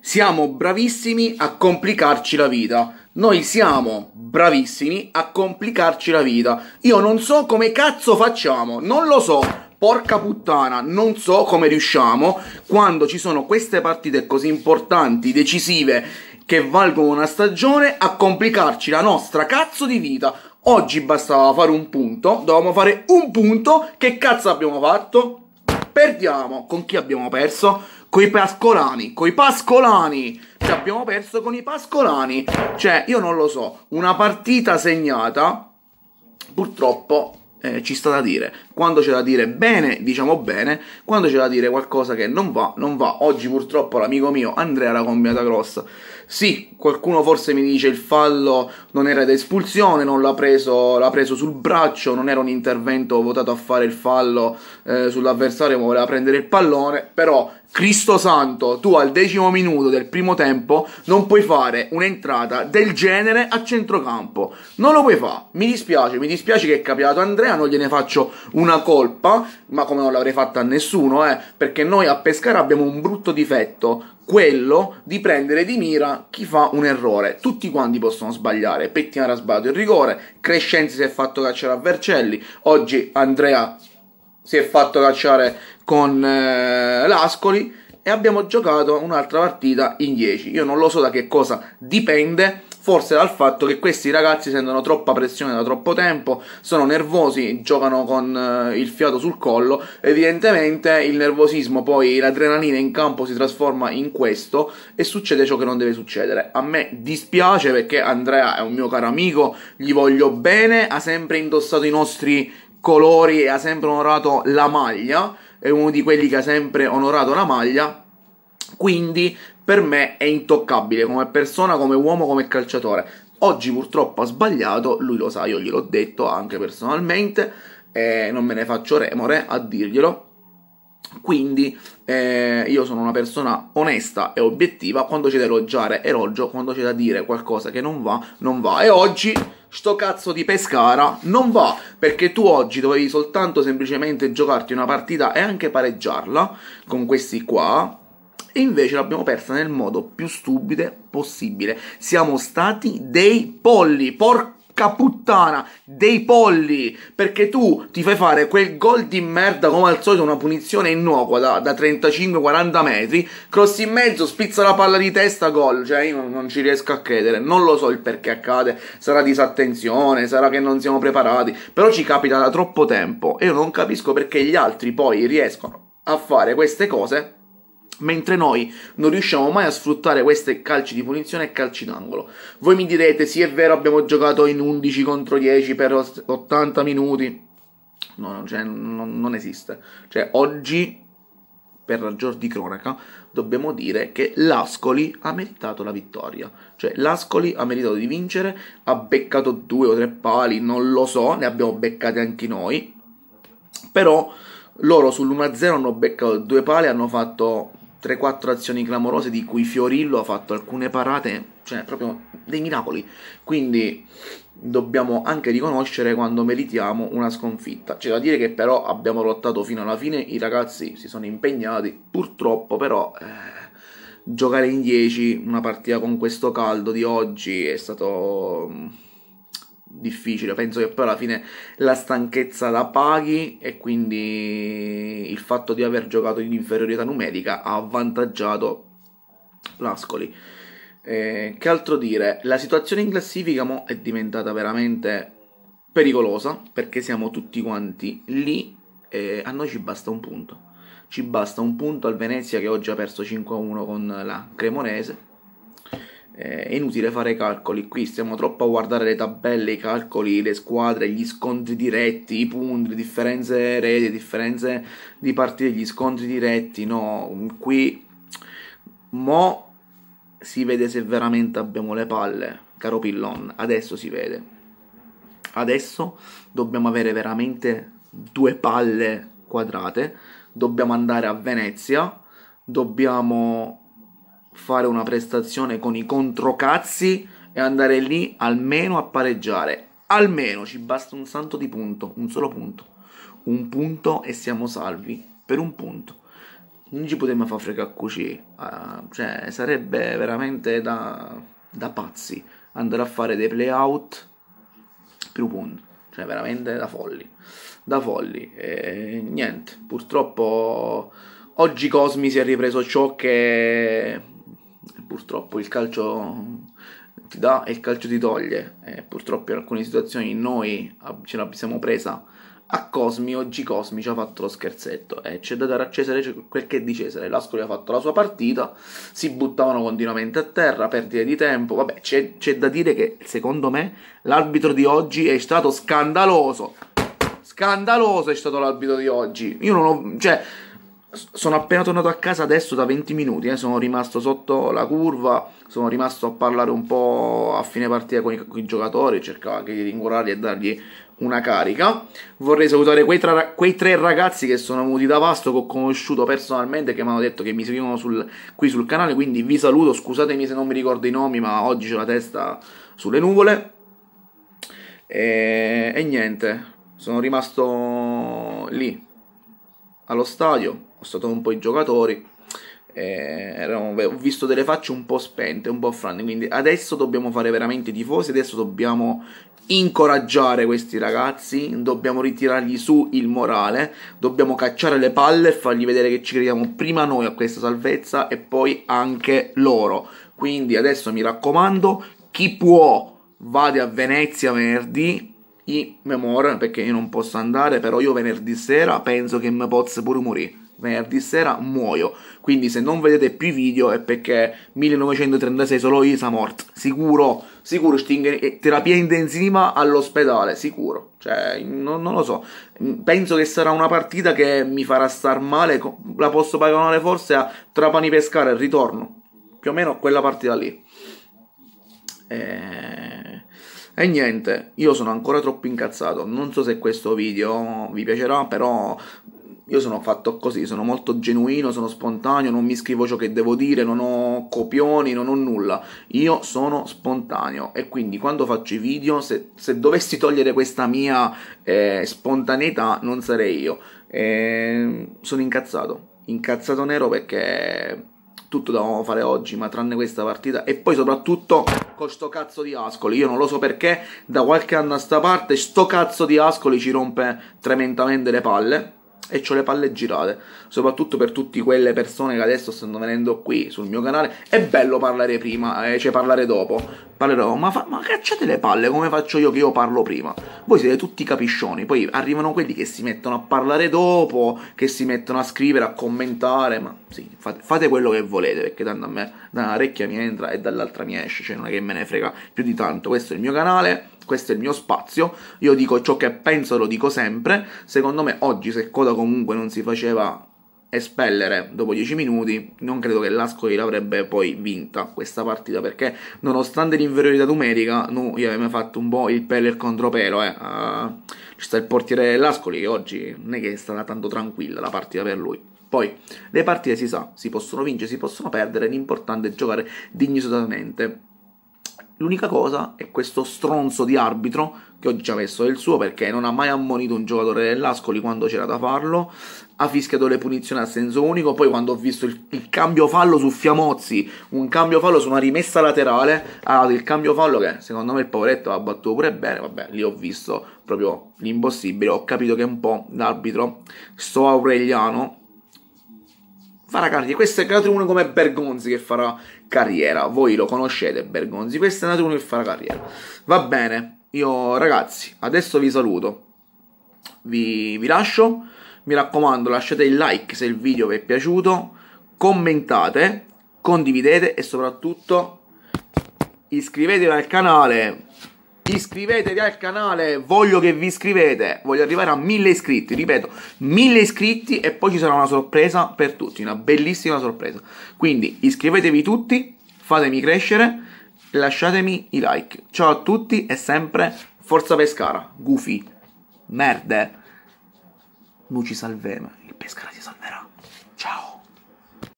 siamo bravissimi a complicarci la vita. Noi siamo bravissimi a complicarci la vita. Io non so come cazzo facciamo, non lo so. Porca puttana, non so come riusciamo quando ci sono queste partite così importanti, decisive, che valgono una stagione, a complicarci la nostra cazzo di vita. Oggi bastava fare un punto, dovevamo fare un punto, che cazzo abbiamo fatto? Perdiamo, con chi abbiamo perso? coi pascolani, coi pascolani. Cioè, abbiamo perso con i pascolani. Cioè, io non lo so, una partita segnata, purtroppo. Eh, ci sta da dire quando c'è da dire bene diciamo bene quando c'è da dire qualcosa che non va non va oggi purtroppo l'amico mio Andrea la combinata grossa sì, qualcuno forse mi dice il fallo non era da espulsione, non l'ha preso, l'ha preso sul braccio, non era un intervento votato a fare il fallo eh, sull'avversario, ma voleva prendere il pallone, però Cristo santo, tu al decimo minuto del primo tempo non puoi fare un'entrata del genere a centrocampo. Non lo puoi fare. Mi dispiace, mi dispiace che è capitato Andrea, non gliene faccio una colpa, ma come non l'avrei fatta a nessuno, eh, perché noi a Pescara abbiamo un brutto difetto quello di prendere di mira chi fa un errore. Tutti quanti possono sbagliare. Pettinara ha sbagliato il rigore, Crescenzi si è fatto cacciare a Vercelli, oggi Andrea si è fatto cacciare con eh, l'Ascoli e abbiamo giocato un'altra partita in 10. Io non lo so da che cosa dipende forse dal fatto che questi ragazzi sentono troppa pressione da troppo tempo, sono nervosi, giocano con eh, il fiato sul collo, evidentemente il nervosismo, poi l'adrenalina in campo si trasforma in questo e succede ciò che non deve succedere. A me dispiace perché Andrea è un mio caro amico, gli voglio bene, ha sempre indossato i nostri colori e ha sempre onorato la maglia, è uno di quelli che ha sempre onorato la maglia, quindi per me è intoccabile come persona, come uomo, come calciatore. Oggi purtroppo ha sbagliato, lui lo sa, io gliel'ho detto anche personalmente, eh, non me ne faccio remore a dirglielo. Quindi eh, io sono una persona onesta e obiettiva, quando c'è da elogiare elogio, quando c'è da dire qualcosa che non va, non va. E oggi sto cazzo di Pescara non va, perché tu oggi dovevi soltanto semplicemente giocarti una partita e anche pareggiarla con questi qua, e invece l'abbiamo persa nel modo più stupido possibile. Siamo stati dei polli, porca puttana dei polli perché tu ti fai fare quel gol di merda come al solito una punizione innocua da, da 35-40 metri cross in mezzo spizza la palla di testa gol cioè io non ci riesco a credere non lo so il perché accade sarà disattenzione sarà che non siamo preparati però ci capita da troppo tempo e io non capisco perché gli altri poi riescono a fare queste cose Mentre noi non riusciamo mai a sfruttare queste calci di punizione e calci d'angolo. Voi mi direte, sì è vero abbiamo giocato in 11 contro 10 per 80 minuti. No, cioè, non, non esiste. Cioè, oggi, per ragione di cronaca, dobbiamo dire che l'Ascoli ha meritato la vittoria. Cioè, l'Ascoli ha meritato di vincere, ha beccato due o tre pali, non lo so, ne abbiamo beccate anche noi. Però loro sull'1-0 hanno beccato due pali, hanno fatto 3-4 azioni clamorose di cui Fiorillo ha fatto alcune parate, cioè proprio dei miracoli. Quindi dobbiamo anche riconoscere quando meritiamo una sconfitta. C'è da dire che però abbiamo lottato fino alla fine, i ragazzi si sono impegnati, purtroppo però eh, giocare in 10 una partita con questo caldo di oggi è stato mm, difficile. Penso che poi alla fine la stanchezza la paghi e quindi il fatto di aver giocato in inferiorità numerica ha avvantaggiato l'Ascoli. Eh, che altro dire? La situazione in classifica mo è diventata veramente pericolosa perché siamo tutti quanti lì e a noi ci basta un punto. Ci basta un punto al Venezia che oggi ha perso 5-1 con la Cremonese è inutile fare calcoli qui, stiamo troppo a guardare le tabelle, i calcoli, le squadre, gli scontri diretti, i punti, le differenze rete, differenze di partite, gli scontri diretti, no, qui mo si vede se veramente abbiamo le palle, caro Pillon, adesso si vede. Adesso dobbiamo avere veramente due palle quadrate, dobbiamo andare a Venezia, dobbiamo fare una prestazione con i controcazzi e andare lì almeno a pareggiare. Almeno ci basta un santo di punto, un solo punto. Un punto e siamo salvi per un punto. Non ci potremmo far fregare così. Uh, cioè, sarebbe veramente da, da pazzi andare a fare dei playout per un punto. Cioè, veramente da folli. Da folli. E niente, purtroppo oggi Cosmi si è ripreso ciò che purtroppo il calcio ti dà e il calcio ti toglie. Eh, purtroppo in alcune situazioni noi ce l'abbiamo presa a Cosmi, oggi Cosmi ci ha fatto lo scherzetto. Eh, c'è da dare a Cesare quel che è di Cesare. L'Ascoli ha fatto la sua partita, si buttavano continuamente a terra, perdite di tempo. Vabbè, c'è, c'è da dire che secondo me l'arbitro di oggi è stato scandaloso. Scandaloso è stato l'arbitro di oggi. Io non ho... Cioè, sono appena tornato a casa adesso da 20 minuti, eh, sono rimasto sotto la curva, sono rimasto a parlare un po' a fine partita con i, con i giocatori, cercavo anche di rincuorarli e dargli una carica. Vorrei salutare quei, tra, quei, tre ragazzi che sono venuti da Vasto, che ho conosciuto personalmente, che mi hanno detto che mi seguivano sul, qui sul canale, quindi vi saluto, scusatemi se non mi ricordo i nomi, ma oggi c'è la testa sulle nuvole. e, e niente, sono rimasto lì, allo stadio, ho stato un po' i giocatori, eh, erano, ho visto delle facce un po' spente, un po' franne, quindi adesso dobbiamo fare veramente i tifosi, adesso dobbiamo incoraggiare questi ragazzi, dobbiamo ritirargli su il morale, dobbiamo cacciare le palle e fargli vedere che ci crediamo prima noi a questa salvezza e poi anche loro. Quindi adesso mi raccomando, chi può vada a Venezia venerdì in memoria perché io non posso andare, però io venerdì sera penso che mi possa pure morire venerdì sera muoio. Quindi se non vedete più i video è perché 1936 solo io sono morto. Sicuro, sicuro, Sting, terapia intensiva all'ospedale, sicuro. Cioè, non, non, lo so. Mm, penso che sarà una partita che mi farà star male. La posso paragonare forse a Trapani Pescare, il ritorno. Più o meno quella partita lì. E... Eh, e niente, io sono ancora troppo incazzato. Non so se questo video vi piacerà, però io sono fatto così, sono molto genuino, sono spontaneo, non mi scrivo ciò che devo dire, non ho copioni, non ho nulla. Io sono spontaneo e quindi quando faccio i video, se, se dovessi togliere questa mia eh, spontaneità, non sarei io. Eh, sono incazzato, incazzato nero perché tutto dovevamo fare oggi, ma tranne questa partita. E poi soprattutto con sto cazzo di Ascoli. Io non lo so perché da qualche anno a sta parte sto cazzo di Ascoli ci rompe tremendamente le palle e ho le palle girate, soprattutto per tutte quelle persone che adesso stanno venendo qui sul mio canale. È bello parlare prima, eh, cioè parlare dopo. Parlerò, ma, fa- ma cacciate le palle come faccio io che io parlo prima. Voi siete tutti capiscioni, poi arrivano quelli che si mettono a parlare dopo, che si mettono a scrivere, a commentare, ma sì, fate, fate quello che volete, perché tanto a me da una orecchia mi entra e dall'altra mi esce, cioè non è che me ne frega più di tanto. Questo è il mio canale questo è il mio spazio, io dico ciò che penso, lo dico sempre, secondo me oggi se Coda comunque non si faceva espellere dopo 10 minuti, non credo che l'Ascoli l'avrebbe poi vinta questa partita perché nonostante l'inferiorità numerica noi abbiamo fatto un po' il pelo e il contropelo eh. uh, ci sta il portiere dell'Ascoli che oggi non è che è stata tanto tranquilla la partita per lui poi le partite si sa, si possono vincere, si possono perdere, l'importante è giocare dignitosamente L'unica cosa è questo stronzo di arbitro che oggi ci ha messo del suo perché non ha mai ammonito un giocatore dell'Ascoli quando c'era da farlo, ha fischiato le punizioni a senso unico, poi quando ho visto il, il, cambio fallo su Fiamozzi, un cambio fallo su una rimessa laterale, ha dato il cambio fallo che secondo me il poveretto ha battuto pure bene, vabbè, lì ho visto proprio l'impossibile, ho capito che un po' l'arbitro, sto Aureliano, farà carriera. Questo è nato uno come Bergonzi che farà carriera. Voi lo conoscete Bergonzi, questo è nato uno che farà carriera. Va bene, io ragazzi, adesso vi saluto. Vi, vi lascio. Mi raccomando, lasciate il like se il video vi è piaciuto. Commentate, condividete e soprattutto iscrivetevi al canale. Iscrivetevi al canale, voglio che vi iscrivete, voglio arrivare a mille iscritti, ripeto, mille iscritti e poi ci sarà una sorpresa per tutti, una bellissima sorpresa. Quindi iscrivetevi tutti, fatemi crescere, e lasciatemi i like. Ciao a tutti e sempre forza Pescara, Gufi, merde, noi ci salvemo, il Pescara si salverà.